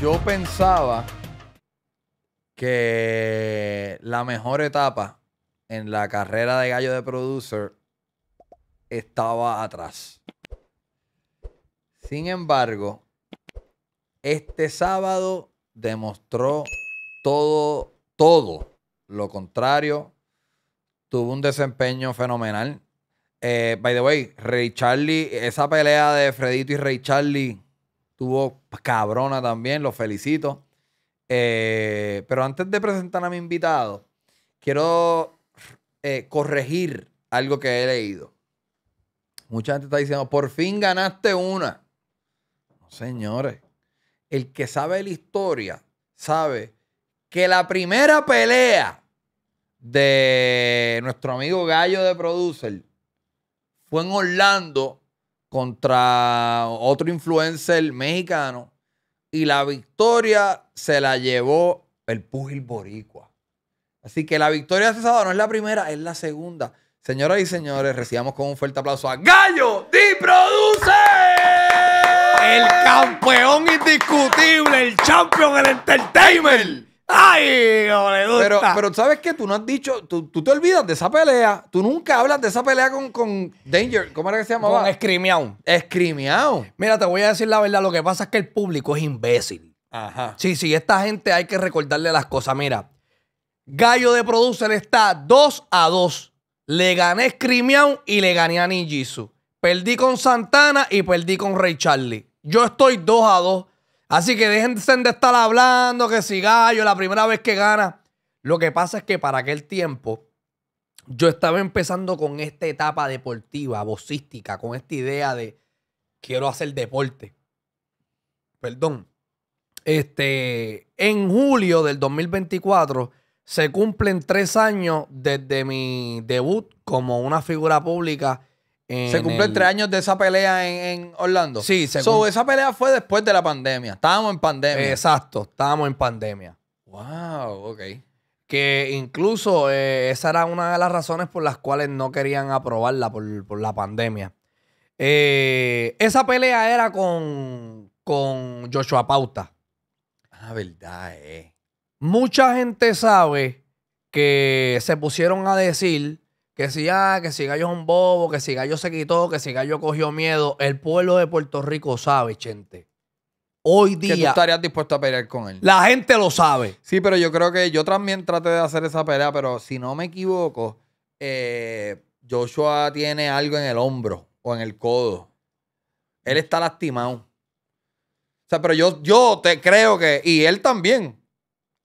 yo pensaba que la mejor etapa en la carrera de gallo de producer estaba atrás. Sin embargo, este sábado demostró todo, todo lo contrario. Tuvo un desempeño fenomenal. Eh, by the way, Ray Charlie, esa pelea de Fredito y Ray Charlie Estuvo cabrona también, lo felicito. Eh, pero antes de presentar a mi invitado, quiero eh, corregir algo que he leído. Mucha gente está diciendo, por fin ganaste una. señores. El que sabe la historia sabe que la primera pelea de nuestro amigo Gallo de Producer fue en Orlando contra otro influencer mexicano y la victoria se la llevó el pugil boricua. Así que la victoria de este sábado no es la primera, es la segunda. Señoras y señores, recibamos con un fuerte aplauso a Gallo Di Produce. El campeón indiscutible, el champion, el entertainment. ¡Ay! Pero, ¿sabes qué? Tú no has dicho, tú, te olvidas de esa pelea. Tú nunca hablas de esa pelea con, Danger. ¿Cómo era que se llamaba? Con Screamyown. Mira, te voy a decir la verdad. Lo que pasa es que el público es imbécil. Ajá. Sí, sí, esta gente hay que recordarle las cosas. Mira, Gallo de Producer está 2 a 2. Le gané Screamyown y le gané a Ninjitsu. Perdí con Santana y perdí con Ray Charlie. Yo estoy 2 a 2. Así que déjense de estar hablando que si gallo, la primera vez que gana. Lo que pasa es que para aquel tiempo yo estaba empezando con esta etapa deportiva, vocística, con esta idea de quiero hacer deporte. Perdón. Este, en julio del 2024 se cumplen tres años desde mi debut como una figura pública se cumplió tres años de esa pelea en, Orlando. Sí, se so, esa pelea fue después de la pandemia. Estábamos en pandemia. Exacto, estábamos en pandemia. Wow, ok. Que incluso eh, esa era una de las razones por las cuales no querían aprobarla por, la pandemia. Eh, esa pelea era con, con Joshua Pauta. Ah, verdad, eh. Mucha gente sabe que se pusieron a decir que si, ah, que si Gallo es un bobo, que si Gallo se quitó, que si Gallo cogió miedo. El pueblo de Puerto Rico sabe, gente. Hoy día. Que tú estarías dispuesto a pelear con él. La gente lo sabe. Sí, pero yo creo que yo también traté de hacer esa pelea, pero si no me equivoco, eh, Joshua tiene algo en el hombro o en el codo. Él está lastimado. O sea, pero yo, yo te creo que. Y él también.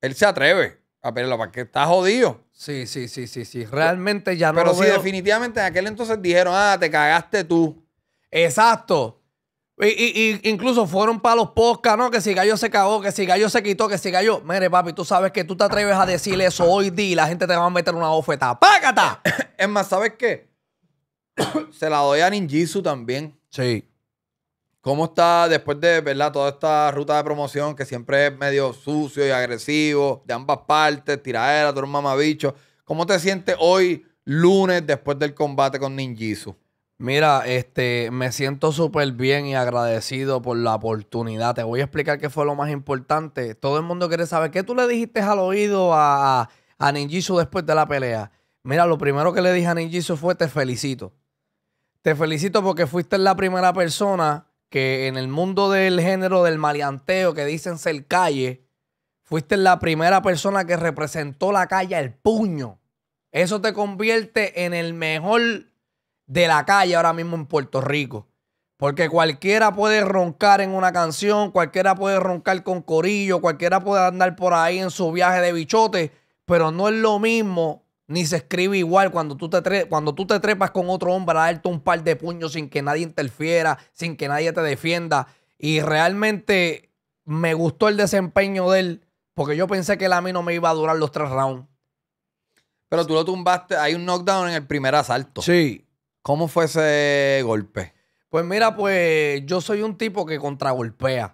Él se atreve a ah, ¿para qué? ¿Estás jodido. Sí, sí, sí, sí, sí. Realmente ya no Pero sí, definitivamente en aquel entonces dijeron, ah, te cagaste tú. Exacto. Y, incluso fueron para los podcasts, ¿no? Que si Gallo se cagó, que si Gallo se quitó, que si Gallo... Mire, papi, tú sabes que tú te atreves a decir eso hoy día y la gente te va a meter una bofetada. ¡Págata! es más, ¿sabes qué? se la doy a Ninjitsu también. Sí. ¿Cómo está después de, verdad, toda esta ruta de promoción que siempre es medio sucio y agresivo, de ambas partes, tiradera, todo un mamabicho? ¿Cómo te sientes hoy, lunes, después del combate con Ninjisu? Mira, este, me siento súper bien y agradecido por la oportunidad. Te voy a explicar qué fue lo más importante. Todo el mundo quiere saber qué tú le dijiste al oído a, a Ninjitsu después de la pelea. Mira, lo primero que le dije a Ninjisu fue te felicito. Te felicito porque fuiste la primera persona que en el mundo del género del maleanteo que dicen ser calle, fuiste la primera persona que representó la calle al puño. Eso te convierte en el mejor de la calle ahora mismo en Puerto Rico. Porque cualquiera puede roncar en una canción, cualquiera puede roncar con corillo, cualquiera puede andar por ahí en su viaje de bichote, pero no es lo mismo ni se escribe igual cuando tú, te cuando tú te trepas con otro hombre a darte un par de puños sin que nadie interfiera, sin que nadie te defienda. Y realmente me gustó el desempeño de él, porque yo pensé que él a mí no me iba a durar los tres rounds. Pero tú lo tumbaste, hay un knockdown en el primer asalto. Sí. ¿Cómo fue ese golpe? Pues mira, pues yo soy un tipo que contragolpea.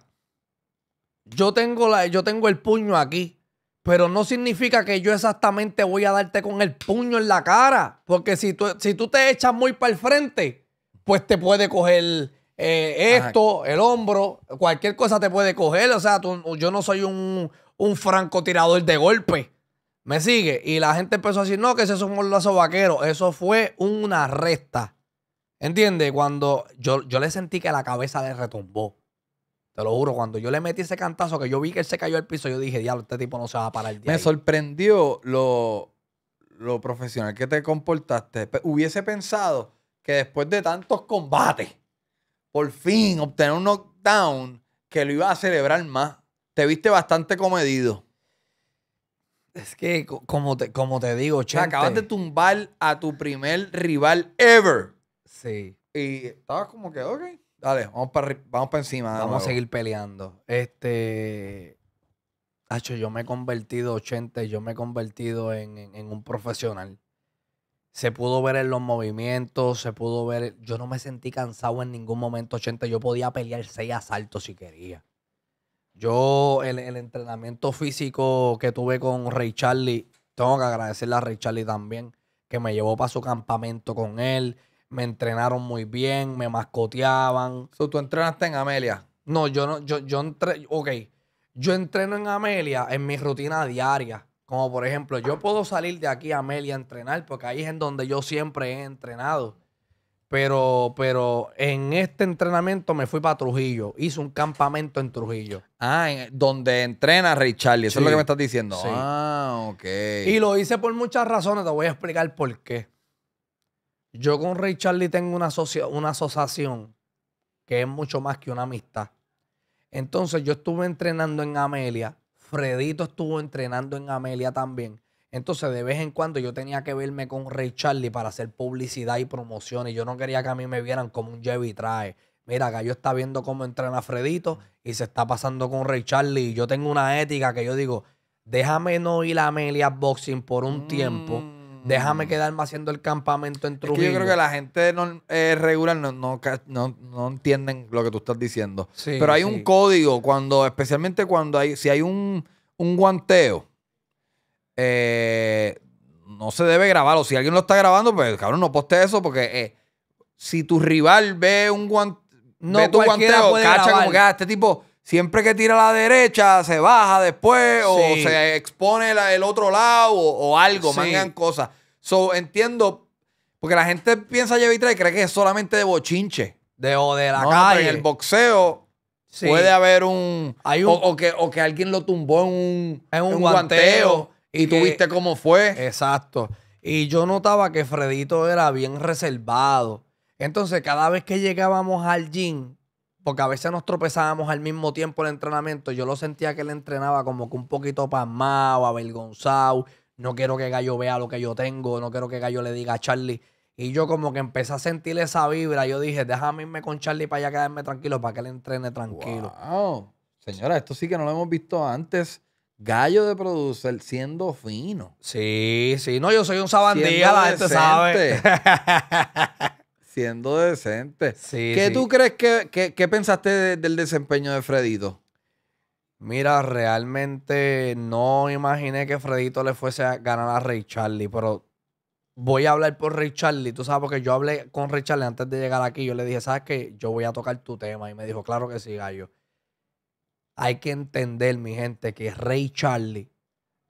Yo tengo, la, yo tengo el puño aquí pero no significa que yo exactamente voy a darte con el puño en la cara. Porque si tú, si tú te echas muy para el frente, pues te puede coger eh, esto, el hombro, cualquier cosa te puede coger. O sea, yo no soy un, un francotirador de golpe. ¿Me sigue? Y la gente empezó a decir, no, que ese es un golazo vaquero. Eso fue una resta. ¿Entiendes? Cuando yo, yo le sentí que la cabeza le retumbó. Te lo juro, cuando yo le metí ese cantazo que yo vi que él se cayó al piso, yo dije, diablo, este tipo no se va a parar. Me sorprendió lo, profesional que te comportaste. Hubiese pensado que después de tantos combates, por fin obtener un knockdown que lo iba a celebrar más. Te viste bastante comedido. Es que, como te, como te digo, chaval. Acabas de tumbar a tu primer rival ever. Sí. Y estabas como que, ok. Dale, vamos para encima. Vamos a seguir peleando. Este. Hacho, yo me he convertido 80, yo me he convertido en, un profesional. Se pudo ver en los movimientos, se pudo ver. Yo no me sentí cansado en ningún momento, 80. Yo podía pelear seis asaltos si quería. Yo, el, el entrenamiento físico que tuve con Ray Charlie, tengo que agradecerle a Ray Charlie también, que me llevó para su campamento con él me entrenaron muy bien, me mascoteaban. ¿Tú entrenaste en Amelia? No, yo no, yo, yo ok, yo entreno en Amelia en mi rutina diaria. Como por ejemplo, yo puedo salir de aquí a Amelia a entrenar, porque ahí es en donde yo siempre he entrenado. Pero, pero en este entrenamiento me fui para Trujillo. Hice un campamento en Trujillo. Ah, donde entrena Richard Charlie. Eso es lo que me estás diciendo. Ah, ok. Y lo hice por muchas razones. Te voy a explicar por qué. Yo con Ray Charlie tengo una, asociación que es mucho más que una amistad. Entonces yo estuve entrenando en Amelia, Fredito estuvo entrenando en Amelia también. Entonces de vez en cuando yo tenía que verme con Ray Charlie para hacer publicidad y promociones. Yo no quería que a mí me vieran como un jevi trae. Mira, yo está viendo cómo entrena Fredito y se está pasando con Ray Charlie. yo tengo una ética que yo digo, déjame no ir a Amelia Boxing por un tiempo mm. Déjame mm. quedarme haciendo el campamento en Trujillo. yo creo que la gente no, eh, regular no, no, no, entienden lo que tú estás diciendo. Pero hay un código cuando, especialmente cuando hay, si hay un, un guanteo, eh, no se debe grabar. O si alguien lo está grabando, pues cabrón, no poste eso porque eh, si tu rival ve un no, tu guanteo, cacha como que ah, este tipo siempre que tira a la derecha se baja después o se expone el otro lado o, algo, mangan cosas. So, entiendo, porque la gente piensa Yevitra y cree que es solamente de bochinche. De, o de la calle. En el boxeo puede haber un... o, que, o que alguien lo tumbó en un, un, guanteo, y tuviste cómo fue. Exacto. Y yo notaba que Fredito era bien reservado. Entonces, cada vez que llegábamos al gym, porque a veces nos tropezábamos al mismo tiempo en el entrenamiento. Yo lo sentía que él entrenaba como que un poquito pasmado, avergonzado. No quiero que Gallo vea lo que yo tengo, no quiero que Gallo le diga a Charlie. Y yo como que empecé a sentir esa vibra. Yo dije, déjame irme con Charlie para ya quedarme tranquilo, para que él entrene tranquilo. Wow. Señora, esto sí que no lo hemos visto antes. Gallo de producer siendo fino. Sí, sí. No, yo soy un sabandía, la gente sabe. siendo decente. ¿Qué tú crees que, pensaste del desempeño de Fredito? Mira, realmente no imaginé que Fredito le fuese a ganar a Ray Charlie, pero voy a hablar por Ray Charlie. Tú sabes, porque yo hablé con Ray Charlie antes de llegar aquí. Yo le dije, ¿sabes qué? Yo voy a tocar tu tema. Y me dijo, claro que sí, gallo. Hay que entender, mi gente, que Ray Charlie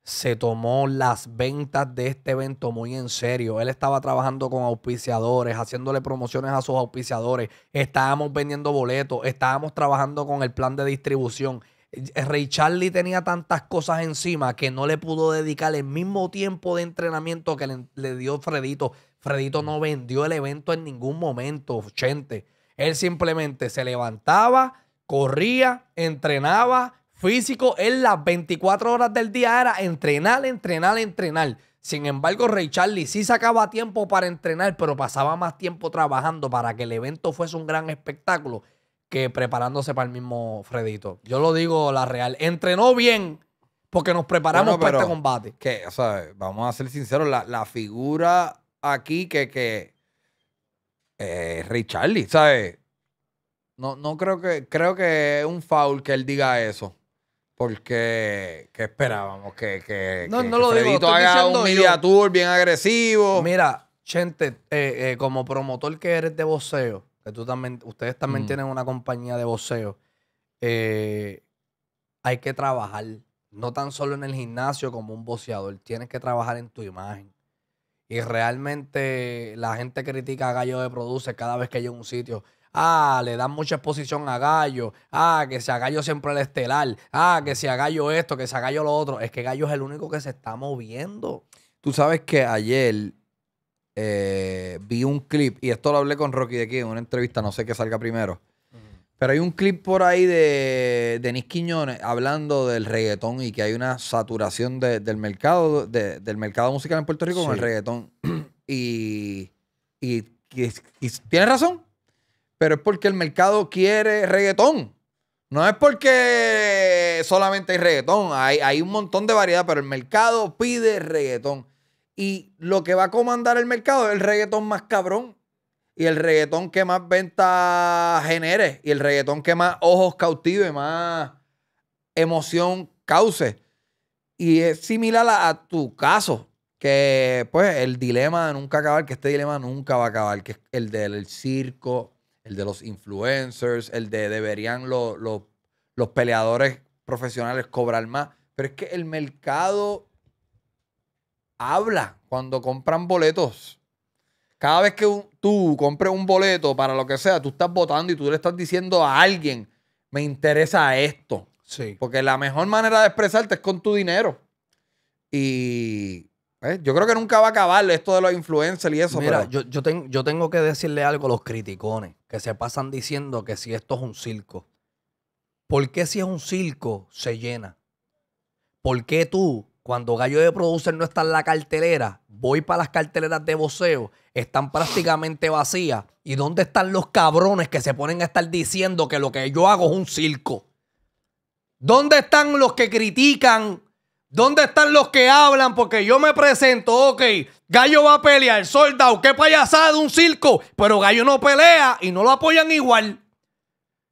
se tomó las ventas de este evento muy en serio. Él estaba trabajando con auspiciadores, haciéndole promociones a sus auspiciadores. Estábamos vendiendo boletos, estábamos trabajando con el plan de distribución. Eh, Ray Charlie tenía tantas cosas encima que no le pudo dedicar el mismo tiempo de entrenamiento que le, le dio Fredito. Fredito no vendió el evento en ningún momento, gente. Él simplemente se levantaba, corría, entrenaba, físico, él las 24 horas del día era entrenar, entrenar, entrenar. Sin embargo, Ray Charlie sí sacaba tiempo para entrenar, pero pasaba más tiempo trabajando para que el evento fuese un gran espectáculo que preparándose para el mismo Fredito. Yo lo digo la real. Entrenó bien porque nos preparamos para este combate. Que, vamos a ser sinceros, la, figura aquí que, que eh, Ray Charlie, ¿sabes? No, no creo que, creo que es un foul que él diga eso. Porque, esperábamos? Que, que, no, no lo Fredito haga un media bien agresivo. Mira, gente, eh, eh, como promotor que eres de voceo, que tú también, ustedes también mm. tienen una compañía de voceo, eh, hay que trabajar, no tan solo en el gimnasio como un voceador, tienes que trabajar en tu imagen. Y realmente la gente critica a Gallo de Produce cada vez que hay un sitio. Ah, le dan mucha exposición a Gallo. Ah, que sea Gallo siempre el estelar. Ah, que sea Gallo esto, que sea Gallo lo otro. Es que Gallo es el único que se está moviendo. Tú sabes que ayer eh, vi un clip, y esto lo hablé con Rocky de aquí en una entrevista, no sé qué salga primero. Pero hay un clip por ahí de Denis Quiñones hablando del reggaetón y que hay una saturación del mercado del mercado musical en Puerto Rico con el reggaetón. y, y, tiene tienes razón pero es porque el mercado quiere reggaetón. No es porque solamente hay reggaetón, hay, hay, un montón de variedad, pero el mercado pide reggaetón. Y lo que va a comandar el mercado es el reggaetón más cabrón. Y el reggaetón que más ventas genere. Y el reggaetón que más ojos cautive, más emoción cause. Y es similar a, tu caso, que pues el dilema de nunca acabar, que este dilema nunca va a acabar, que es el del circo el de los influencers, el de deberían los peleadores profesionales cobrar más. Pero es que el mercado habla cuando compran boletos. Cada vez que tú compres un boleto para lo que sea, tú estás votando y tú le estás diciendo a alguien, me interesa esto. Sí. Porque la mejor manera de expresarte es con tu dinero. Y ¿Eh? Yo creo que nunca va a acabar esto de los influencers y eso. Mira, yo, yo tengo que decirle algo a los criticones que se pasan diciendo que si esto es un circo. ¿Por qué si es un circo se llena? ¿Por qué tú, cuando Gallo de Producer no está en la cartelera, voy para las carteleras de voceo, están prácticamente vacías? ¿Y dónde están los cabrones que se ponen a estar diciendo que lo que yo hago es un circo? ¿Dónde están los que critican ¿Dónde están los que hablan? Porque yo me presento, ok, Gallo va a pelear, soldado, qué payasada, un circo, pero Gallo no pelea y no lo apoyan igual.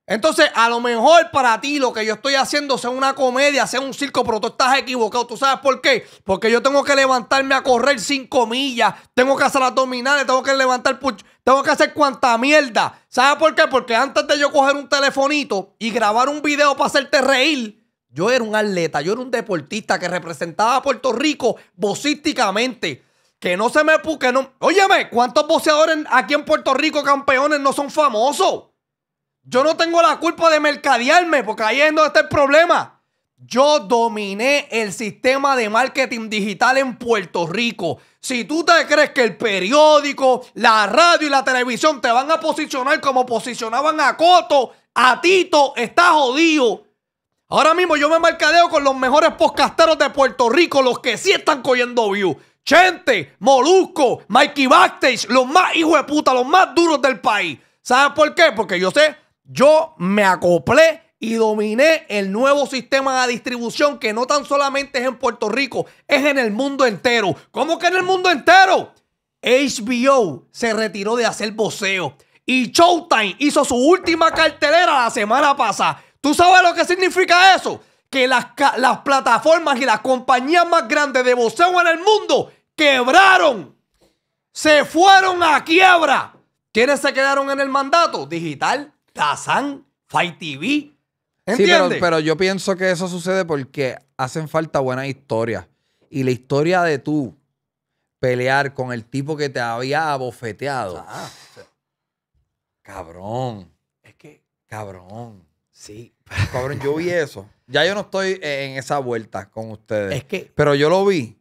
Entonces, a lo mejor para ti lo que yo estoy haciendo sea una comedia, sea un circo, pero tú estás equivocado. ¿Tú sabes por qué? Porque yo tengo que levantarme a correr sin millas, tengo que hacer abdominales, tengo que levantar, tengo que hacer cuanta mierda. ¿Sabes por qué? Porque antes de yo coger un telefonito y grabar un video para hacerte reír, yo era un atleta, yo era un deportista que representaba a Puerto Rico bocísticamente, Que no se me... no, óyeme, ¿cuántos boxeadores aquí en Puerto Rico campeones no son famosos? Yo no tengo la culpa de mercadearme porque ahí es donde está el problema. Yo dominé el sistema de marketing digital en Puerto Rico. Si tú te crees que el periódico, la radio y la televisión te van a posicionar como posicionaban a Coto, a Tito, está jodido. Ahora mismo yo me mercadeo con los mejores podcasteros de Puerto Rico, los que sí están cogiendo views. Chente, Molusco, Mikey Backstage, los más hijos de puta, los más duros del país. ¿Sabes por qué? Porque yo sé, yo me acoplé y dominé el nuevo sistema de distribución que no tan solamente es en Puerto Rico, es en el mundo entero. ¿Cómo que en el mundo entero? HBO se retiró de hacer voceo y Showtime hizo su última cartelera la semana pasada. ¿Tú sabes lo que significa eso? Que las, plataformas y las compañías más grandes de boxeo en el mundo quebraron. Se fueron a quiebra. ¿Quiénes se quedaron en el mandato? Digital, Tazán, Fight TV. ¿Entiendes? Sí, pero, yo pienso que eso sucede porque hacen falta buenas historias. Y la historia de tú pelear con el tipo que te había abofeteado. Ah, cabrón. Es que. Cabrón. Sí. Cabrón, yo vi eso. Ya yo no estoy en esa vuelta con ustedes. Es que. Pero yo lo vi.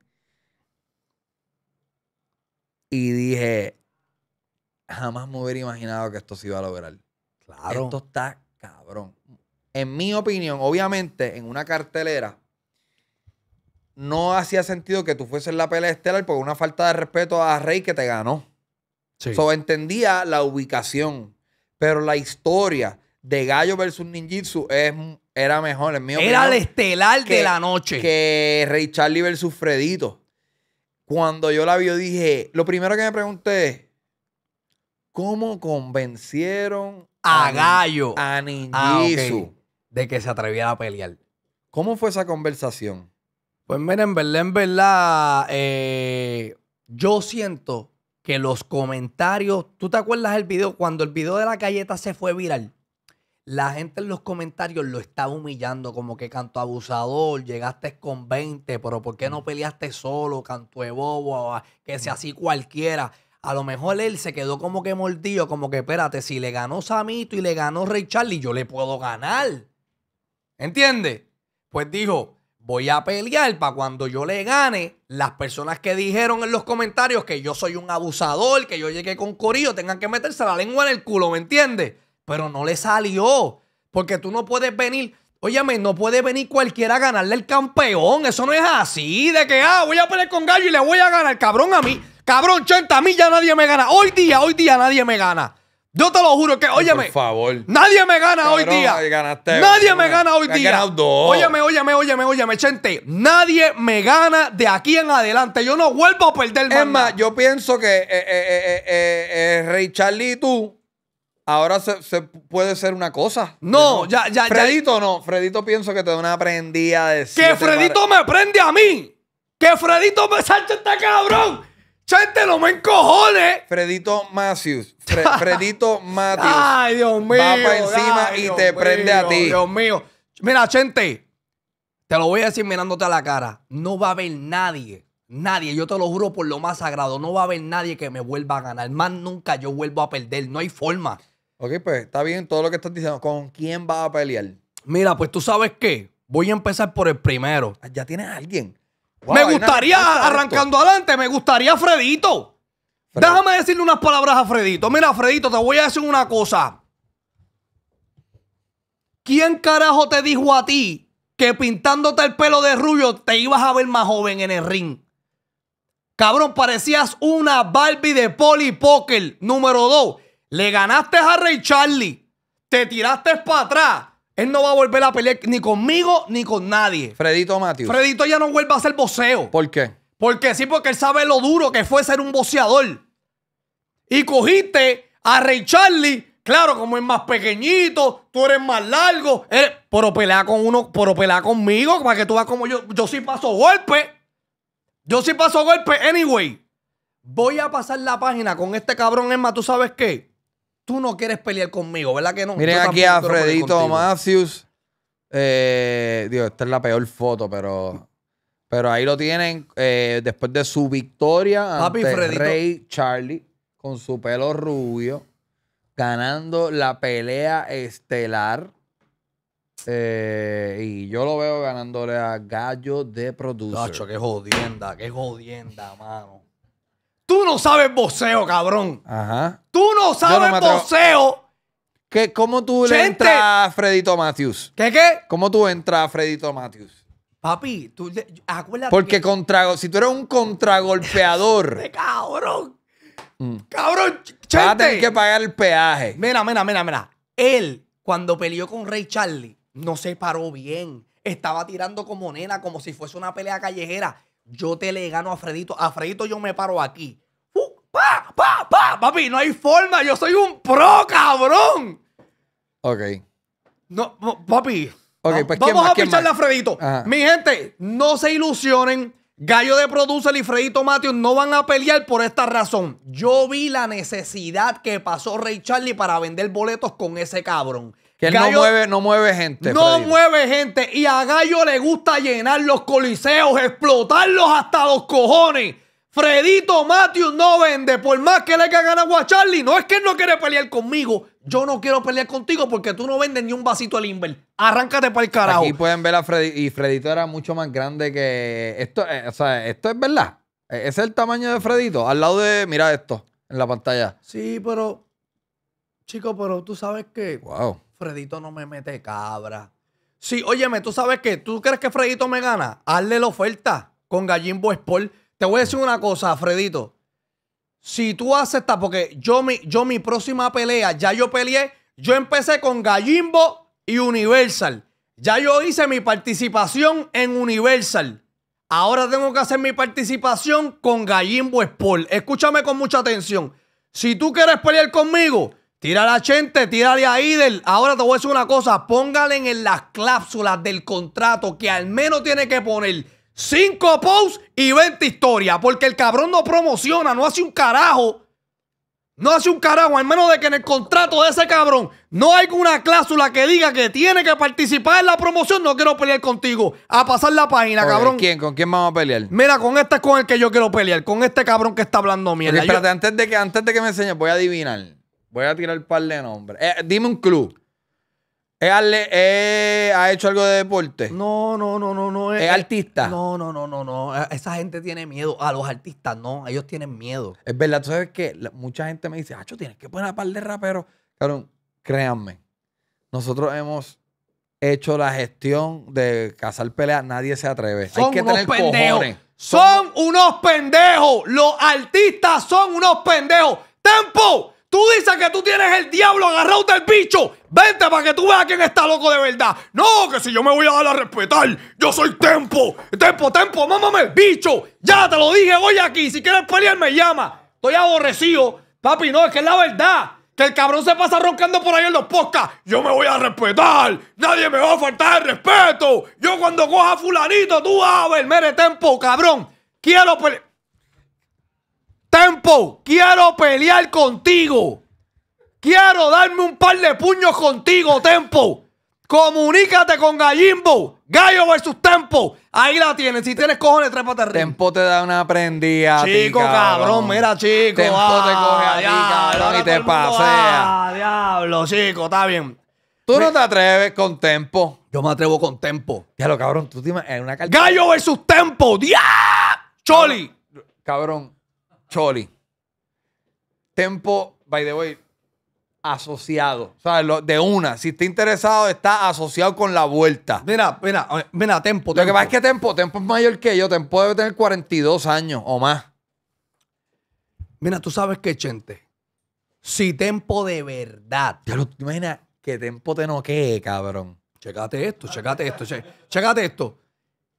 Y dije. Jamás me hubiera imaginado que esto se iba a lograr. Claro. Esto está cabrón. En mi opinión, obviamente, en una cartelera no hacía sentido que tú fueses la pelea estelar por una falta de respeto a Rey que te ganó. Sí. entendía la ubicación, pero la historia de Gallo versus Ninjitsu es, era mejor. el mío era el estelar de la noche. Que Ray Charlie versus Fredito. Cuando yo la vi, dije, lo primero que me pregunté es, ¿cómo convencieron a, Gallo a ah, Ninjitsu de que se atreviera a pelear? ¿Cómo fue esa conversación? Pues miren en verdad, eh, yo siento que los comentarios. ¿Tú te acuerdas el video? Cuando el video de la galleta se fue viral la gente en los comentarios lo está humillando, como que canto abusador, llegaste con 20, pero ¿por qué no peleaste solo, canto de bobo, ah, ah, que sea así cualquiera? A lo mejor él se quedó como que mordido, como que espérate, si le ganó Samito y le ganó Ray Charlie, yo le puedo ganar. ¿Entiendes? Pues dijo, voy a pelear para cuando yo le gane, las personas que dijeron en los comentarios que yo soy un abusador, que yo llegué con corillo, tengan que meterse la lengua en el culo, ¿me entiendes? pero no le salió. Porque tú no puedes venir, óyeme, no puede venir cualquiera a ganarle el campeón. Eso no es así, de que, ah, voy a pelear con Gallo y le voy a ganar, cabrón, a mí. Cabrón, Chente, a mí ya nadie me gana. Hoy día, hoy día nadie me gana. Yo te lo juro que, Por favor. Nadie me gana hoy día. nadie me gana hoy día. Dos. Óyeme, óyeme, óyeme, óyeme, Chente. Nadie me gana de aquí en adelante. Yo no vuelvo a perder Es más, yo pienso que eh, eh, eh, y eh, eh, eh, tú Ahora se, puede ser una cosa. No, ya, ya, Fredito no. Fredito pienso que te da una prendida de. ¡Que Fredito me prende a mí! ¡Que Fredito me salte este cabrón! ¡Chente, no me encojones! Fredito Matthews. Fredito Matthews. ¡Ay, Dios mío! Va para encima y te prende a ti. Dios mío. Mira, Chente, te lo voy a decir mirándote a la cara. No va a haber nadie. Nadie, yo te lo juro por lo más sagrado, no va a haber nadie que me vuelva a ganar. Más nunca yo vuelvo a perder, no hay forma. Ok, pues está bien todo lo que estás diciendo. ¿Con quién vas a pelear? Mira, pues tú sabes qué. Voy a empezar por el primero. Ah, ya tienes a alguien. me gustaría, arrancando adelante, me gustaría Fredito. Déjame decirle unas palabras a Fredito. Mira, Fredito, te voy a decir una cosa. ¿Quién carajo te dijo a ti que pintándote el pelo de rubio te ibas a ver más joven en el ring? Cabrón, parecías una Barbie de Polly Poker número dos. Le ganaste a Ray Charlie. Te tiraste para atrás. Él no va a volver a pelear ni conmigo ni con nadie. Fredito Matías. Fredito ya no vuelve a hacer boceo ¿Por qué? Porque sí, porque él sabe lo duro que fue ser un boceador. Y cogiste a Ray Charlie. Claro, como es más pequeñito, tú eres más largo. Pero pelea con uno, pero pelea conmigo para que tú vas como yo. Yo sí paso golpe. Yo sí paso golpe. Anyway, voy a pasar la página con este cabrón. Emma, ¿tú sabes qué? tú no quieres pelear conmigo, ¿verdad que no? Miren aquí a Fredito Macius. Eh, esta es la peor foto, pero. Pero ahí lo tienen eh, después de su victoria ante Fredito. Rey Charlie con su pelo rubio, ganando la pelea estelar. Eh, y yo lo veo ganándole a Gallo de Producer. Tacho, qué jodienda, qué jodienda, mano. Tú no sabes boxeo, cabrón. Ajá. Tú no sabes no boxeo. ¿Cómo tú le entras a Fredito Matthews? ¿Qué qué? ¿Cómo tú entras Fredito Matthews? Papi, tú acuérdate. Porque si tú eres un contragolpeador. de este cabrón. Mm. Cabrón, Chente. Vas a tener que pagar el peaje. Mira, mira, mira, mira. Él, cuando peleó con Rey Charlie, no se paró bien. Estaba tirando como nena, como si fuese una pelea callejera yo te le gano a Fredito. A Fredito yo me paro aquí. Uh, papi, no hay forma. Yo soy un pro, cabrón. Ok. No, papi. Okay, pues, vamos a picharle a Fredito. Mi gente, no se ilusionen. Gallo de Producer y Fredito Matthews no van a pelear por esta razón. Yo vi la necesidad que pasó Ray Charlie para vender boletos con ese cabrón. Que él no, mueve, no mueve gente. No mueve gente. Y a Gallo le gusta llenar los coliseos, explotarlos hasta los cojones. Fredito Matthews no vende. Por más que le cagan a Guacharly. no es que él no quiere pelear conmigo. Yo no quiero pelear contigo porque tú no vendes ni un vasito al Inver. Arráncate para el carajo. Aquí pueden ver a Fredito. Y Fredito era mucho más grande que. Esto, eh, o sea, esto es verdad. E, es el tamaño de Fredito. Al lado de. Mira esto en la pantalla. Sí, pero. Chico, pero tú sabes que. Wow. Fredito no me mete cabra. Sí, óyeme, tú sabes que tú crees que Fredito me gana. Hazle la oferta con Gallimbo Sport. Te voy a decir una cosa, Fredito. Si tú aceptas, porque yo mi, yo mi próxima pelea, ya yo peleé, yo empecé con Gallimbo y Universal. Ya yo hice mi participación en Universal. Ahora tengo que hacer mi participación con Gallimbo Sport. Escúchame con mucha atención. Si tú quieres pelear conmigo, Tírale a Chente, tírale a Idel. Ahora te voy a decir una cosa. Póngale en las cláusulas del contrato que al menos tiene que poner 5 posts y 20 historias. Porque el cabrón no promociona, no hace un carajo. No hace un carajo, al menos de que en el contrato de ese cabrón no hay una cláusula que diga que tiene que participar en la promoción. No quiero pelear contigo. A pasar la página, cabrón. cabrón. ¿quién, ¿Con quién vamos a pelear? Mira, con este es con el que yo quiero pelear. Con este cabrón que está hablando mierda. espérate, antes, de que, antes de que me enseñes, voy a adivinar. Voy a tirar un par de nombres. Eh, dime un club. Eh, ¿Ha hecho algo de deporte? No, no, no, no, no. Eh, ¿Es artista? No, no, no, no, no. E-, esa gente tiene miedo. A ah, los artistas no, ellos tienen miedo. Es verdad, tú sabes que mucha gente me dice, Hacho, tienes que poner a par de raperos. Cabrón, créanme, nosotros hemos hecho la gestión de cazar peleas, nadie se atreve. Hay que unos pendejos. Son unos pendejos. Los artistas son unos pendejos. ¡Tempo! Tú dices que tú tienes el diablo agarrado del bicho. Vente para que tú veas quién está loco de verdad. No, que si yo me voy a dar a respetar. Yo soy Tempo. Tempo, Tempo, mámame el bicho. Ya te lo dije hoy aquí. Si quieres pelear, me llama. Estoy aborrecido. Papi, no, es que es la verdad. Que el cabrón se pasa roncando por ahí en los podcasts. Yo me voy a respetar. Nadie me va a faltar el respeto. Yo cuando coja a fulanito, tú vas a ver. Mere, Tempo, cabrón. Quiero pelear. Tempo, quiero pelear contigo. Quiero darme un par de puños contigo, Tempo. Comunícate con Gallimbo. Gallo versus Tempo. Ahí la tienes. Si tienes cojones, trépate arriba. Tempo te da una prendida. Chico, cabrón. mira, chico. Tempo te ah, coge a cabrón, y te pasea. Ah, diablo, chico, está bien. Tú no te atreves con Tempo. Yo me atrevo con Tempo. Diablo, cabrón, tú dime una carta. Gallo versus Tempo. ¡Dia! Choli. Cabrón. Choli. Tempo, by the way, asociado. O sea, de una. Si está interesado, está asociado con la vuelta. Mira, mira, eh, mira, Tempo. Lo que pasa es que Tempo, Tempo es mayor que yo. Tempo debe tener 42 años o más. Mira, tú sabes qué Chente, si Tempo de verdad. Imagina que Tempo te noquee, cabrón. Checate esto, checate esto, che, checate esto.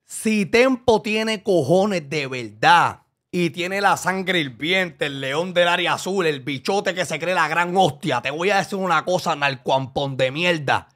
Si Tempo tiene cojones de verdad y tiene la sangre hirviente, el león del área azul, el bichote que se cree la gran hostia. Te voy a decir una cosa, narcoampón de mierda.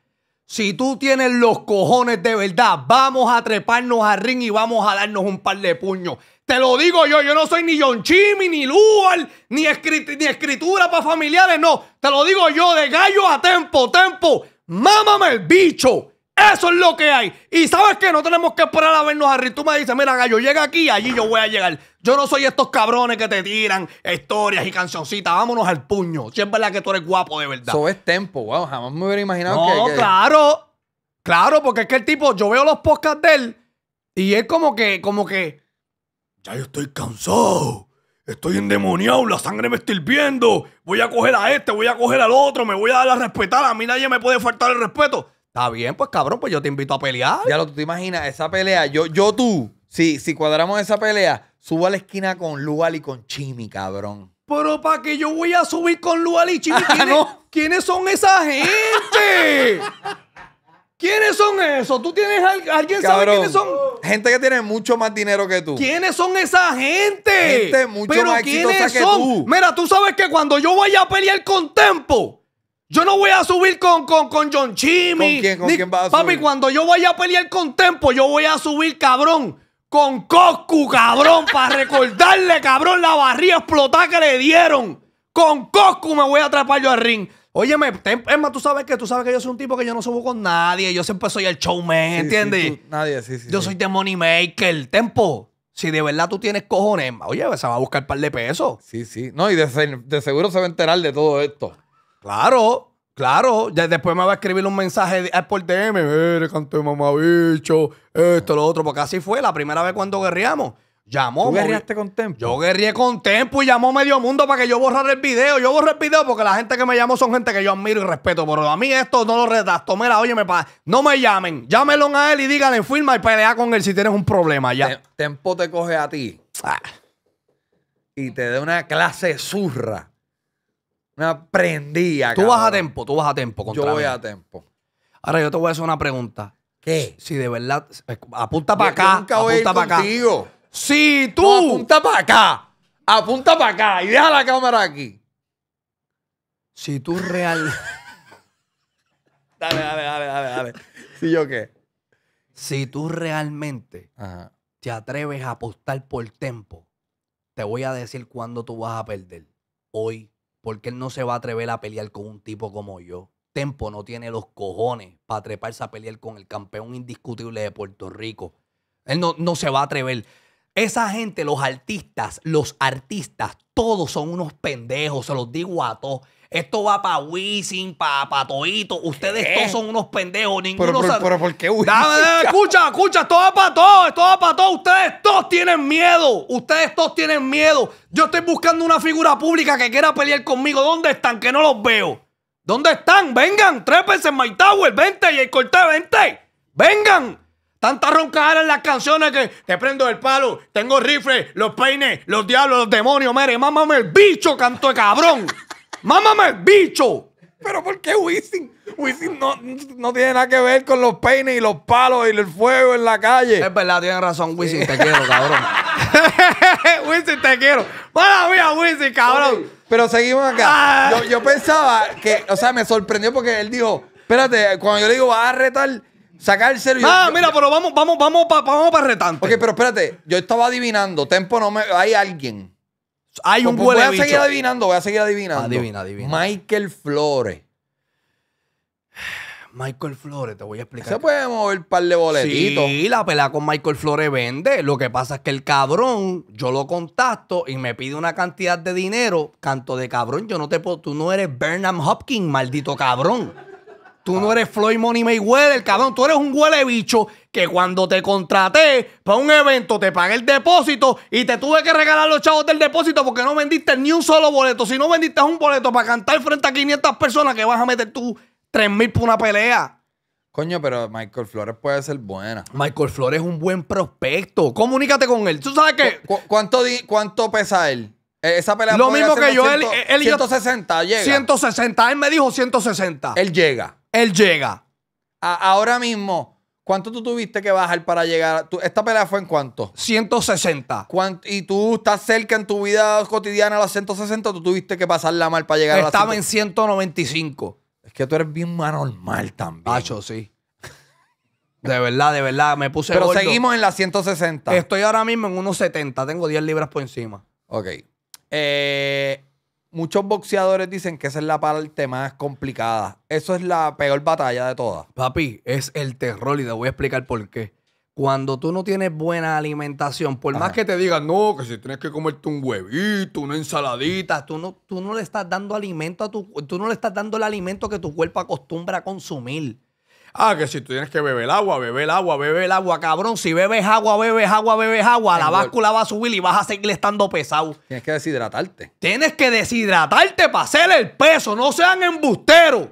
Si tú tienes los cojones de verdad, vamos a treparnos al ring y vamos a darnos un par de puños. Te lo digo yo, yo no soy ni John Chimmy, ni Lual ni, ni escritura para familiares, no. Te lo digo yo, de gallo a tempo, tempo. Mámame el bicho. Eso es lo que hay. Y sabes que no tenemos que esperar a vernos a Tú me dices, mira, gallo, llega aquí, allí yo voy a llegar. Yo no soy estos cabrones que te tiran historias y cancioncitas. Vámonos al puño. Siempre es verdad que tú eres guapo de verdad. Eso es tempo, wow. Jamás me hubiera imaginado que. No, claro. Claro, porque es que el tipo, yo veo los podcasts de él y es como que, como que. Ya yo estoy cansado. Estoy endemoniado, la sangre me está hirviendo. Voy a coger a este, voy a coger al otro, me voy a dar a respetar. A mí nadie me puede faltar el respeto. Está bien, pues cabrón, pues yo te invito a pelear. Ya lo tú te imaginas, esa pelea, yo, yo tú, si, si cuadramos esa pelea, subo a la esquina con Lual y con Chimi, cabrón. Pero ¿para que yo voy a subir con Lual y Chimi? Ah, ¿Quiénes, no. ¿Quiénes son esa gente? ¿Quiénes son esos? ¿Tú tienes alguien sabe quiénes son? Gente que tiene mucho más dinero que tú. ¿Quiénes son esa gente? Gente mucho más exitosa que tú. Mira, tú sabes que cuando yo vaya a pelear con Tempo, yo no voy a subir con, con, John Chimmy. ¿Con quién, vas a papi, cuando yo vaya a pelear con Tempo, yo voy a subir, cabrón, con Coscu, cabrón, para recordarle, cabrón, la barriga explotada que le dieron. Con Coscu me voy a atrapar yo al ring. Óyeme, Emma, tú sabes que tú sabes que yo soy un tipo que yo no subo con nadie. Yo siempre soy el showman, ¿entiendes? nadie, sí, sí. Yo soy The Money Maker. Tempo, si de verdad tú tienes cojones, Emma. oye, se va a buscar un par de pesos. Sí, sí. No, y de seguro se va a enterar de todo esto. Claro, claro. Ya después me va a escribir un mensaje de, ah, por DM. Mire, canté mamabicho, esto, lo otro. Porque así fue la primera vez cuando guerreamos. Llamó. ¿Tú guerreaste con Tempo? Yo guerrié con Tempo y llamó medio mundo para que yo borrara el video. Yo borré el video porque la gente que me llamó son gente que yo admiro y respeto. Pero a mí esto no lo redacto. Mira, oye, me no me llamen. Llámelo a él y díganle, firma y pelea con él si tienes un problema ya. Tempo te coge a ti ah. y te da una clase zurra me aprendía. Tú vas a tiempo, tú vas a tiempo. yo voy a tiempo. Ahora yo te voy a hacer una pregunta. ¿Qué? Si de verdad. Eh, apunta para acá. Nunca para acá. Si tú. apunta para acá. Apunta para acá y deja la cámara aquí. Si tú real. dale, dale, dale, dale, dale. ¿Si yo qué? Si tú realmente te atreves a apostar por tiempo, te voy a decir cuándo tú vas a perder. Hoy porque él no se va a atrever a pelear con un tipo como yo. Tempo no tiene los cojones para treparse a pelear con el campeón indiscutible de Puerto Rico. Él no, no se va a atrever. Esa gente, los artistas, los artistas, todos son unos pendejos, se los digo a todos. Esto va para Wisin, para pa Toito. Ustedes todos eh. son unos pendejos. Ninguno sabe. ¿por qué escucha, escucha. Esto va para todos. Esto va para todos. Ustedes todos tienen miedo. Ustedes todos tienen miedo. Yo estoy buscando una figura pública que quiera pelear conmigo. ¿Dónde están? Que no los veo. ¿Dónde están? Vengan, trépense en My Tower. Vente y el corte, vente. Vengan. Tanta ronca en las canciones que te prendo el palo, tengo rifles, los peines, los diablos, los demonios, mire, mámame el bicho, canto de cabrón. ¡Mámame, bicho! Pero ¿por qué Wisin? Wisin no, tiene nada que ver con los peines y los palos y el fuego en la calle. Es verdad, tienes razón, Wisin, te quiero, cabrón. Wisin, te quiero. Mala mía, Wisin, cabrón. pero seguimos acá. Ah. Yo, pensaba que, o sea, me sorprendió porque él dijo, espérate, cuando yo le digo, va a retar, sacar el servicio. Ah, mira, pero vamos, vamos, vamos para vamos para retante. Ok, pero espérate, yo estaba adivinando, Tempo no me... Hay alguien hay pues un pues Voy a seguir adivinando, voy a seguir adivinando. Adivina, adivina. Michael Flores. Michael Flores, te voy a explicar. Se puede mover un par de boletitos. Sí, la pelea con Michael Flores vende. Lo que pasa es que el cabrón, yo lo contacto y me pide una cantidad de dinero. Canto de cabrón, yo no te puedo. Tú no eres Bernard Hopkins, maldito cabrón. Tú no ah. eres Floyd Money Mayweather, cabrón. Tú eres un huele bicho que cuando te contraté para un evento te pagué el depósito y te tuve que regalar los chavos del depósito porque no vendiste ni un solo boleto. Si no vendiste un boleto para cantar frente a 500 personas, que vas a meter tú 3 mil por una pelea. Coño, pero Michael Flores puede ser buena. Michael Flores es un buen prospecto. Comunícate con él. ¿Tú sabes qué? cuánto, cuánto pesa él? E-, esa pelea Lo mismo que yo, él, 160 llega. 160, él me dijo 160. Él llega. Él llega. ahora mismo, ¿Cuánto tú tuviste que bajar para llegar? A, ¿Esta pelea fue en cuánto? 160. ¿Y tú estás cerca en tu vida cotidiana a las 160 tú tuviste que pasarla mal para llegar Estaba a las Estaba en 195. Es que tú eres bien normal también. Pacho, sí. De verdad, de verdad, me puse. Pero seguimos en las 160. Estoy ahora mismo en unos 70. Tengo 10 libras por encima. Ok. Eh, muchos boxeadores dicen que esa es la parte más complicada. Eso es la peor batalla de todas. Papi, es el terror y te voy a explicar por qué. Cuando tú no tienes buena alimentación, por más que te digan, no, que si tienes que comerte un huevito, una ensaladita, tú no, tú no le estás dando alimento a tu, tú no le estás dando el alimento que tu cuerpo acostumbra a consumir. Ah, que si tú tienes que beber agua, beber agua, beber agua, cabrón. Si bebes agua, bebes agua, bebes agua, la báscula va a subir y vas a seguir estando pesado. Tienes que deshidratarte. Tienes que deshidratarte para hacer el peso. No sean embusteros.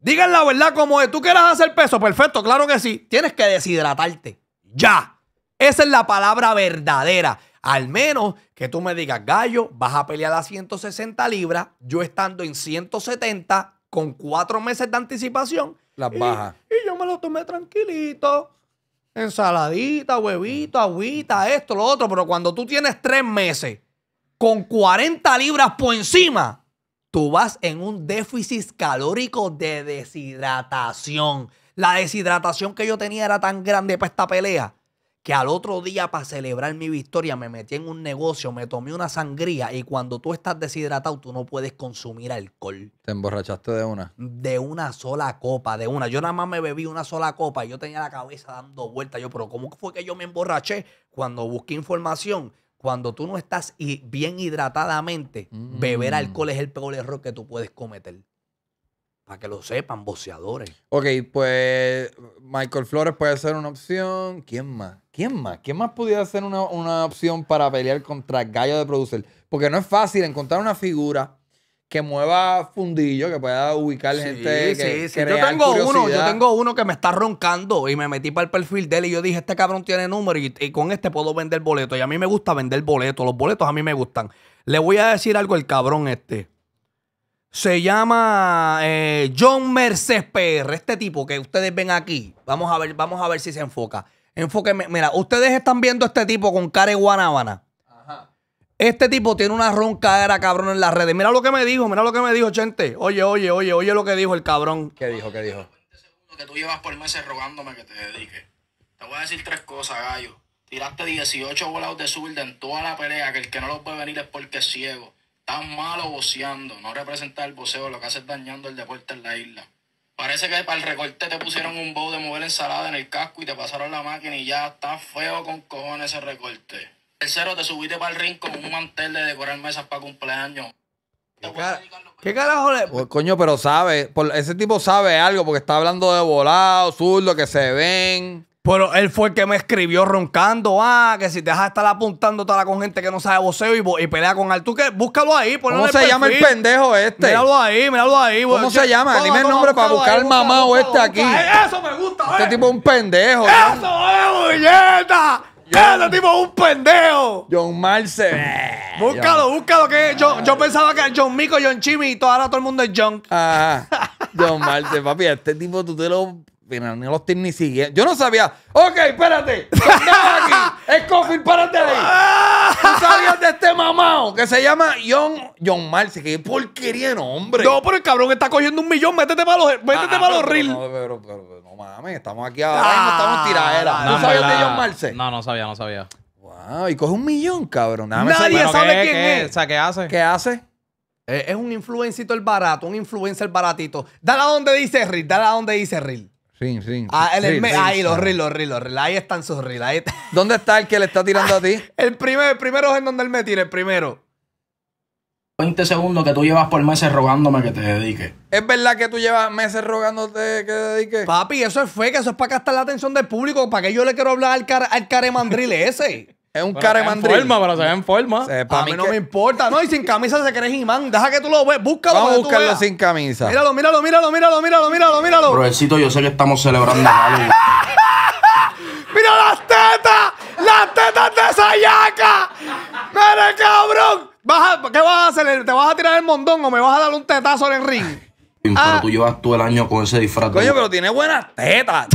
Digan la verdad como es. Tú quieras hacer peso, perfecto, claro que sí. Tienes que deshidratarte. Ya. Esa es la palabra verdadera. Al menos que tú me digas, gallo, vas a pelear a 160 libras, yo estando en 170 con cuatro meses de anticipación las bajas. Y, yo me lo tomé tranquilito. Ensaladita, huevito, agüita, esto, lo otro. Pero cuando tú tienes tres meses con 40 libras por encima, tú vas en un déficit calórico de deshidratación. La deshidratación que yo tenía era tan grande para esta pelea que al otro día para celebrar mi victoria me metí en un negocio, me tomé una sangría y cuando tú estás deshidratado tú no puedes consumir alcohol. ¿Te emborrachaste de una? De una sola copa, de una. Yo nada más me bebí una sola copa y yo tenía la cabeza dando vueltas. Yo, pero ¿cómo fue que yo me emborraché? Cuando busqué información, cuando tú no estás bien hidratadamente, mm. beber alcohol es el peor error que tú puedes cometer. Para que lo sepan, boceadores. Ok, pues Michael Flores puede ser una opción. ¿Quién más? ¿Quién más? ¿Quién más pudiera ser una, opción para pelear contra Gallo de Producer? Porque no es fácil encontrar una figura que mueva fundillo, que pueda ubicar gente. Que, Yo tengo uno, yo tengo uno que me está roncando y me metí para el perfil de él y yo dije, este cabrón tiene número y, con este puedo vender boletos. Y a mí me gusta vender boletos, los boletos a mí me gustan. Le voy a decir algo al cabrón este. Se llama eh, John Mercedes PR, este tipo que ustedes ven aquí. Vamos a ver, vamos a ver si se enfoca. Enfoque, Mira, ustedes están viendo a este tipo con cara guanábana. Este tipo tiene una ronca era cabrón, en las redes. Mira lo que me dijo, mira lo que me dijo, gente. Oye, oye, oye, oye lo que dijo el cabrón. ¿Qué dijo, qué dijo? Que tú llevas por meses rogándome que te dedique. Te voy a decir tres cosas, gallo. Tiraste 18 volados de zurda en toda la pelea, que el que no los puede venir es porque es ciego. Tan malo voceando. No representar el voceo, lo que haces dañando el deporte en la isla. Parece que para el recorte te pusieron un bowl de mover ensalada en el casco y te pasaron la máquina y ya está feo con cojones ese recorte. Tercero, te subiste para el ring con un mantel de decorar mesas para cumpleaños. ¿Qué, carajo le.? Pues, coño, pero sabe. ese tipo sabe algo porque está hablando de volado, zurdo, que se ven. Pero él fue el que me escribió roncando. Ah, que si te dejas estar apuntando toda la con gente que no sabe voceo y, pelea con él. Tú búscalo ahí, ponle ¿Cómo se llama el pendejo este? Míralo ahí, míralo ahí. ¿Cómo se llama? Dime el nombre para buscar el mamá o este aquí. Eso me gusta, Este tipo es un pendejo. ¡Eso es, bulleta! este tipo es un pendejo. John Marce. Búscalo, búscalo. Que yo, yo, pensaba que era John Mico, John Chimmy y ahora todo el mundo es John. Ah, John Marce, papi, este tipo tú te lo Final, ni los ni sigue. Yo no sabía. Ok, espérate. aquí. Es coffee, párate de ahí. Tú sabías de este mamao que se llama John, John Marcy. Qué porquería de nombre. No, pero el cabrón está cogiendo un millón. Métete para los, ah, métete para ah, los reels. No, pero, no mames. Estamos aquí ahora no ah, Estamos tiraderas. ¿Tú sabías de John Marcy? No, no sabía, no sabía. Wow, y coge un millón, cabrón. Nadie sabe, quién es. O sea, ¿qué hace? ¿Qué hace? Eh, es, un influencito el barato, un influencer baratito. Dale a donde dice Reel, dale a donde dice Reel. Ah, el, ahí, los ah. reels, los reels, los Ahí están sus reels. ¿Dónde está el que le está tirando a ti? El, primer, primero es en donde él me tira, el primero. 20 segundos que tú llevas por meses rogándome que te dedique. ¿Es verdad que tú llevas meses rogándote que te dedique? Papi, eso es que eso es para gastar la atención del público. ¿Para que yo le quiero hablar al, car al caremandril ese? Es un cara de forma, pero se ve en forma. Se, a mí, no me importa. No, y sin camisa se cree Jimán. Deja que tú lo veas. Búscalo. Vamos a buscarlo sin camisa. Míralo, míralo, míralo, míralo, míralo, míralo, míralo. Progresito, yo sé que estamos celebrando algo. ¡Mira las tetas! ¡Las tetas de Sayaka! yaca! ¡Mira, cabrón! ¿Qué vas a hacer? ¿Te vas a tirar el mondón o me vas a dar un tetazo en el ring? Ah. Pero tú llevas todo el año con ese disfraz. Coño, pero tiene buenas tetas.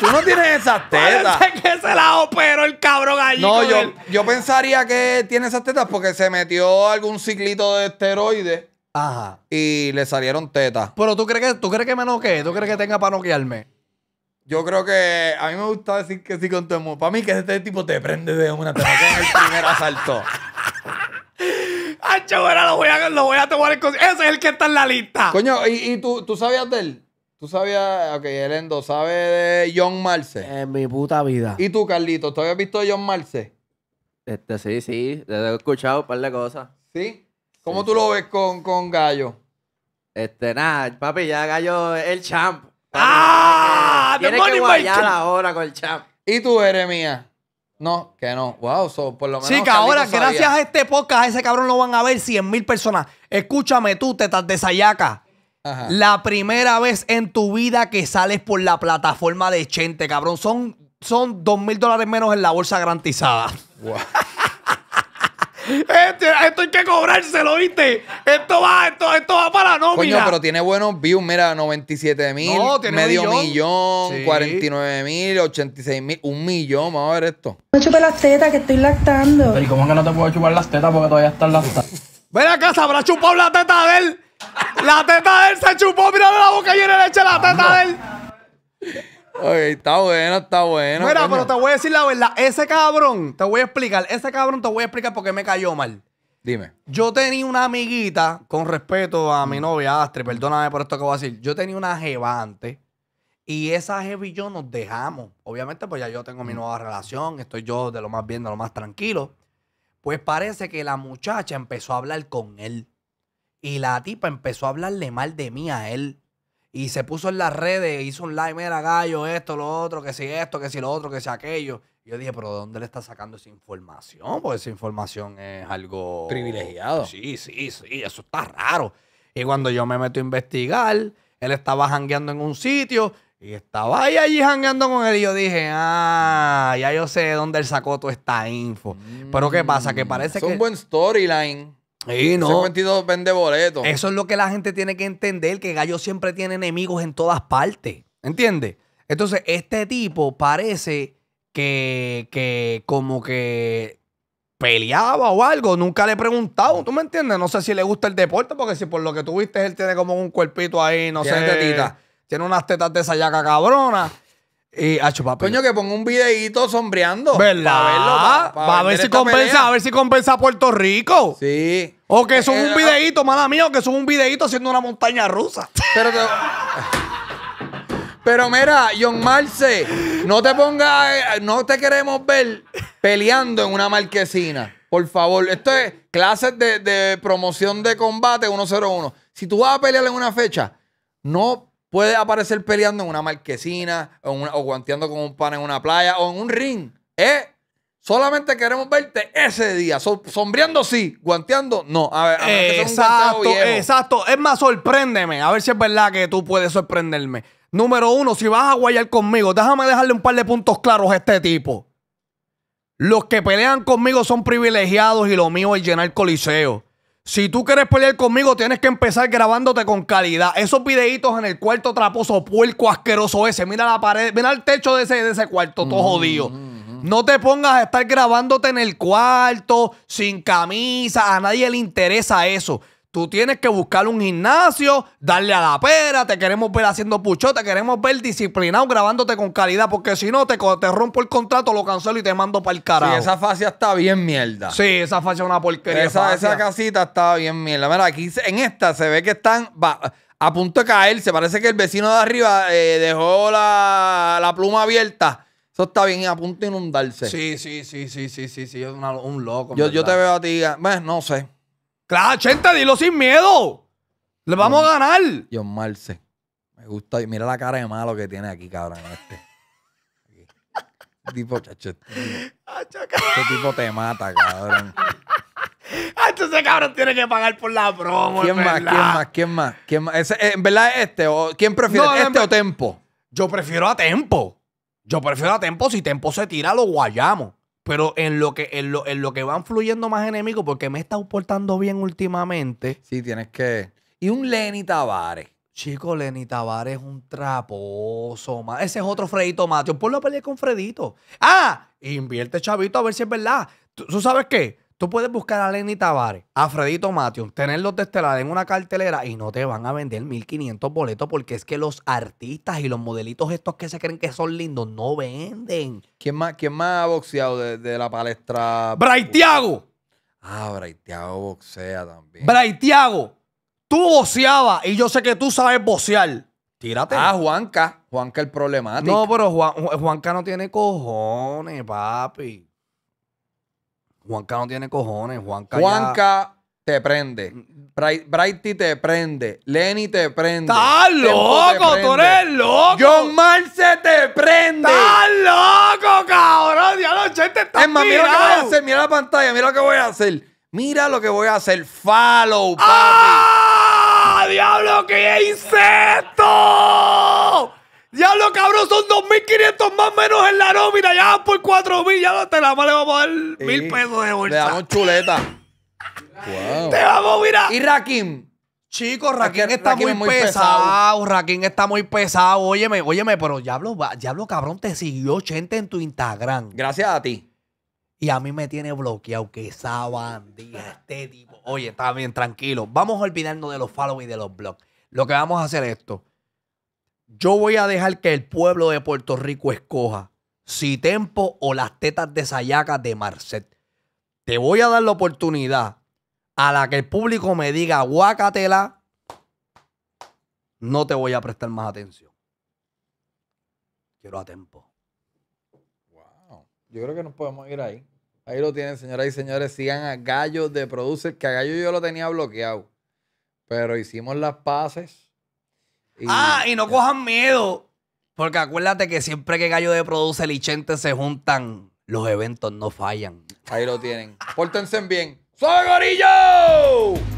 Tú no tienes esas tetas. Parece que se la operó el cabrón allí. No, yo, yo pensaría que tiene esas tetas porque se metió algún ciclito de esteroides. Ajá. Y le salieron tetas. Pero tú crees que, tú crees que me noquee, tú crees que tenga para noquearme. Yo creo que a mí me gusta decir que sí con todo el Para mí que este tipo te prende de una, te en el primer asalto chavera, lo voy a, lo voy a tomar en Ese es el que está en la lista. Coño, ¿y, y tú, tú sabías de él? Tú sabías, ok, Elendo, ¿sabe de John Marce? En mi puta vida. ¿Y tú, Carlito tú habías visto a John Marce? Este, sí, sí, le he escuchado un par de cosas. ¿Sí? ¿Cómo tú lo ves con, con Gallo? Este, nada, papi, ya Gallo es el champ. ¡Ah! Tiene que guayar ahora con el champ. ¿Y tú, Jeremías? No, que no. Wow, por lo menos. Sí, que ahora, gracias a este podcast, ese cabrón lo van a ver 100 mil personas. Escúchame tú, tetas de Sayaka. Ajá. La primera vez en tu vida que sales por la plataforma de Chente, cabrón. Son, son 2 mil dólares menos en la bolsa garantizada. Wow. Este, esto hay que cobrárselo, ¿viste? Esto va, esto, va para la nómina. Coño, pero tiene buenos views, mira, 97 mil, medio millón, 49 mil, 86 mil, un millón, vamos a ver esto. Me chupé las tetas, que estoy lactando. ¿y cómo es que no te puedo chupar las tetas porque todavía están lactando? Ven acá, se habrá chupado la teta de él. La teta de él se chupó, mira la boca llena de leche, la teta de él. Oye, está bueno, está bueno. Mira, pero te voy a decir la verdad. Ese cabrón, te voy a explicar. Ese cabrón te voy a explicar por qué me cayó mal. Dime. Yo tenía una amiguita, con respeto a mi novia Astri, perdóname por esto que voy a decir. Yo tenía una jeva antes. Y esa jeva y yo nos dejamos. Obviamente, pues ya yo tengo mi mm. nueva relación. Estoy yo de lo más bien, de lo más tranquilo. Pues parece que la muchacha empezó a hablar con él. Y la tipa empezó a hablarle mal de mí a él. Y se puso en las redes, hizo un live, mira, gallo, esto, lo otro, que si esto, que si lo otro, que si aquello. yo dije, pero dónde le está sacando esa información? Porque esa información es algo... Privilegiado. Sí, sí, sí, eso está raro. Y cuando yo me meto a investigar, él estaba jangueando en un sitio y estaba ahí allí jangueando con él y yo dije, ah, ya yo sé dónde él sacó toda esta info. Pero ¿qué pasa? Que parece que... Es un buen storyline no. Eso es lo que la gente tiene que entender, que Gallo siempre tiene enemigos en todas partes. ¿Entiendes? Entonces, este tipo parece que, que como que peleaba o algo, nunca le he preguntado, ¿tú me entiendes? No sé si le gusta el deporte, porque si por lo que tuviste él tiene como un cuerpito ahí, no sé, tiene unas tetas de yaca cabrona y a papi. Coño, que ponga un videíto sombreando. ¿Verdad? Para ver, si compensa, a ver si compensa Puerto Rico. Sí. O que eh, son un eh, videíto, mala mía, o que son un videíto haciendo una montaña rusa. Pero Pero mira, John Marce, no te pongas, eh, no te queremos ver peleando en una marquesina. Por favor, esto es clases de, de promoción de combate 101. Si tú vas a pelear en una fecha, no puede aparecer peleando en una marquesina o, guanteando con un pan en una playa o en un ring. ¿eh? Solamente queremos verte ese día. sombreando sí, guanteando no. A ver, exacto, exacto. Es más, sorpréndeme. A ver si es verdad que tú puedes sorprenderme. Número uno, si vas a guayar conmigo, déjame dejarle un par de puntos claros a este tipo. Los que pelean conmigo son privilegiados y lo mío es llenar coliseo. Si tú quieres pelear conmigo, tienes que empezar grabándote con calidad. Esos videitos en el cuarto traposo, puerco asqueroso ese. Mira la pared, mira el techo de ese, de ese cuarto, todo mm, jodido. Mm, mm. No te pongas a estar grabándote en el cuarto, sin camisa. A nadie le interesa eso. Tú tienes que buscar un gimnasio, darle a la pera, te queremos ver haciendo pucho, te queremos ver disciplinado, grabándote con calidad, porque si no, te, te rompo el contrato, lo cancelo y te mando para el carajo. Sí, esa fascia está bien mierda. Sí, esa fascia es una porquería. Esa, casita está bien mierda. Mira, aquí en esta se ve que están a punto de caer. Se parece que el vecino de arriba eh, dejó la, pluma abierta. Eso está bien a punto de inundarse. Sí, sí, sí, sí, sí, sí, sí. Es un loco. Yo, yo te veo a ti. Ah, bueno, no sé. Claro, chenta, dilo sin miedo. Le vamos a ganar. John Marce. Me gusta. Mira la cara de malo que tiene aquí, cabrón. Este. este tipo, chacho. Este tipo, este te mata, cabrón. Este cabrón, tiene que pagar por la promo. ¿Quién más? ¿Quién más? ¿Quién más? ¿Quién más? Eh, ¿En verdad este? ¿Quién prefiere? ¿Este o Tempo? Yo prefiero a Tempo. Yo prefiero a Tempo. Si Tempo se tira, lo guayamos. Pero en lo que, en lo, que van fluyendo más enemigos, porque me he estado portando bien últimamente. Sí, tienes que. Y un Lenny Tavares. Chico, Lenny Tavares es un traposo. Ese es otro Fredito Mateo. Ponlo a pelear con Fredito. ¡Ah! Invierte, chavito, a ver si es verdad. ¿tú sabes qué? Tú puedes buscar a Lenny Tavares, a Fredito Mation, tenerlos de este en una cartelera y no te van a vender 1500 boletos porque es que los artistas y los modelitos estos que se creen que son lindos no venden. ¿Quién más, más ha boxeado de, la palestra? ¡Braithiago! Ah, Braithiago boxea también. ¡Braithiago! Tú boceabas y yo sé que tú sabes bocear. Tírate. Ah, Juanca. Juanca el problemático. No, pero Juanca no tiene cojones, papi. Juanca no tiene cojones. Juanca. Juanca te prende. Mm, mm. Brighty te prende. Lenny te prende. ¡Estás loco! ¡Tú eres loco! John Marce te prende. ¡Estás loco, cabrón! ¡Diablo, los gente está Es más, mira lo que voy a hacer. Mira la pantalla. Mira lo que voy a hacer. Mira lo que voy a hacer. Follow, papi. ¡Ah! ¡Diablo! ¿Qué insecto! Diablo, cabrón, son 2.500 más menos en la nómina. Ya por 4.000, ya no te la más le vamos a dar mil pesos de bolsa. Le damos chuleta. Te vamos, a mirar. Y Rakim. Chicos, Rakim está muy, pesado. Raquín está muy pesado. Óyeme, óyeme, pero Diablo, cabrón, te siguió 80 en tu Instagram. Gracias a ti. Y a mí me tiene bloqueado que esa bandida, este tipo. Oye, está bien, tranquilo. Vamos a olvidarnos de los follow y de los blogs. Lo que vamos a hacer es esto. Yo voy a dejar que el pueblo de Puerto Rico escoja si Tempo o las tetas de Sayaca de Marcet. Te voy a dar la oportunidad a la que el público me diga guacatela No te voy a prestar más atención. Quiero a Tempo. Wow. Yo creo que nos podemos ir ahí. Ahí lo tienen, señoras y señores. Sigan a Gallo de Producer, que a Gallo yo lo tenía bloqueado. Pero hicimos las paces ah, y no cojan miedo. Porque acuérdate que siempre que Gallo de Produce y Chente se juntan, los eventos no fallan. Ahí lo tienen. Pórtense bien. ¡Soy Gorillo!